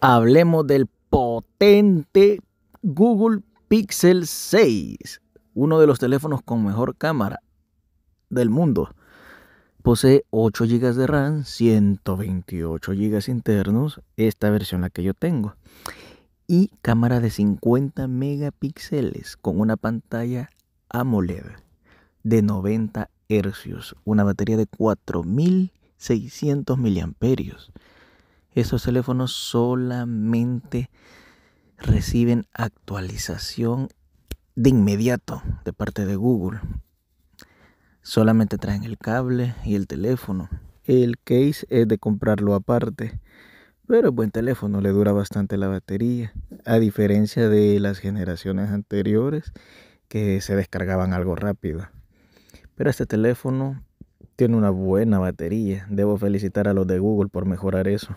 Hablemos del potente Google Pixel 6, uno de los teléfonos con mejor cámara del mundo. Posee 8 GB de RAM, 128 GB internos, esta versión la que yo tengo. Y cámara de 50 megapíxeles con una pantalla AMOLED de 90 Hz, una batería de 4600 mAh. Estos teléfonos solamente reciben actualización de inmediato de parte de Google. Solamente traen el cable y el teléfono. El case es de comprarlo aparte. Pero es buen teléfono, le dura bastante la batería. A diferencia de las generaciones anteriores que se descargaban algo rápido. Pero este teléfono tiene una buena batería. Debo felicitar a los de Google por mejorar eso.